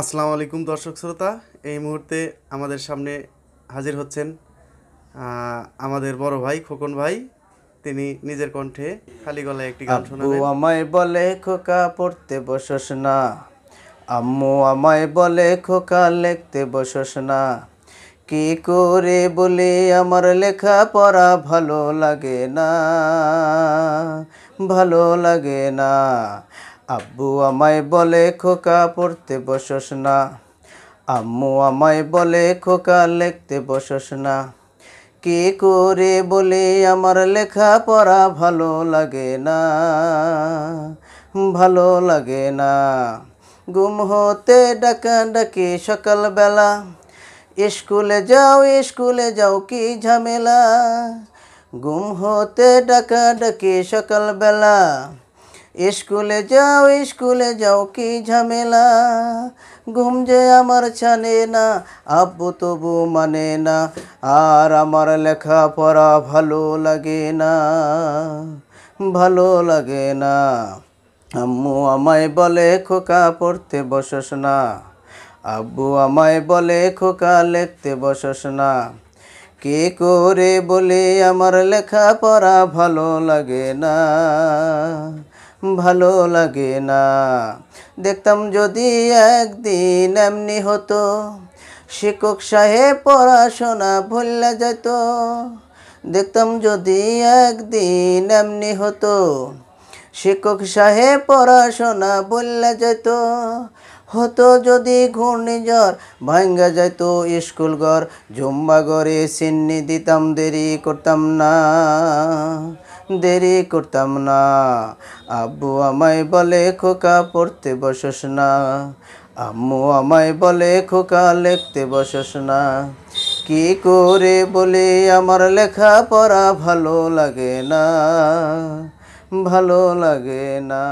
আসসালামু আলাইকুম দর্শক শ্রোতা এই মুহূর্তে আমাদের সামনে হাজির হচ্ছেন আমাদের বড় ভাই খোকন ভাই তিনি নিজের কণ্ঠে খালি গলায় একটি গান শোনাবেন আমায় বলে খোকা পড়তে বসস না আম্মু আমায় বলে খোকা লিখতে বসস না কি করে বলে আমার লেখা পড়া ভালো লাগে না ভালো লাগে না আব্বু আমায় বলে খোকা পড়তে বসস না আম্মু আমায় বলে খোকা লিখতে বসস না কে করে বলে আমার লেখা পড়া ভালো লাগে না ভালো লাগে না গুম হতে ডাকা ডাকি সকালবেলা স্কুলে যাও স্কুলে যাও কি ঝামেলা গুম হতে ডাকা ডাকি সকালবেলা স্কুলে যাও স্কুলে যাও কি ঝামেলা ঘুম যে আমার ছানে না আব্বু তবু মানে না আর আমার লেখা পড়া ভালো লাগে না ভালো লাগে না আম্মু আমায় বলে খোকা পড়তে বসস না আব্বু আমায় বলে খোকা লিখতে বসস না কে করে বলে আমার লেখা পড়া ভালো লাগে না ভালো লাগে না দেখতাম যদি একদিন এমনি হতো শিক্ষক সাহেব পড়াশোনা ভুললে যেত দেখতাম যদি একদিন এমনি হতো শিক্ষক সাহেব পড়াশোনা বললে যেত হতো যদি ঘূর্ণিঝড় ভাঙ্গা তো স্কুল ঘর জুম্মা ঘরে সিন্নি দিতাম দেরি করতাম না দেরি করতাম না আব্বু আমায় বলে খোকা পড়তে বসস না আম্মু আমায় বলে খোকা লিখতে বসস না কি করে বলি আমার লেখা পড়া ভালো লাগে না ভালো লাগে না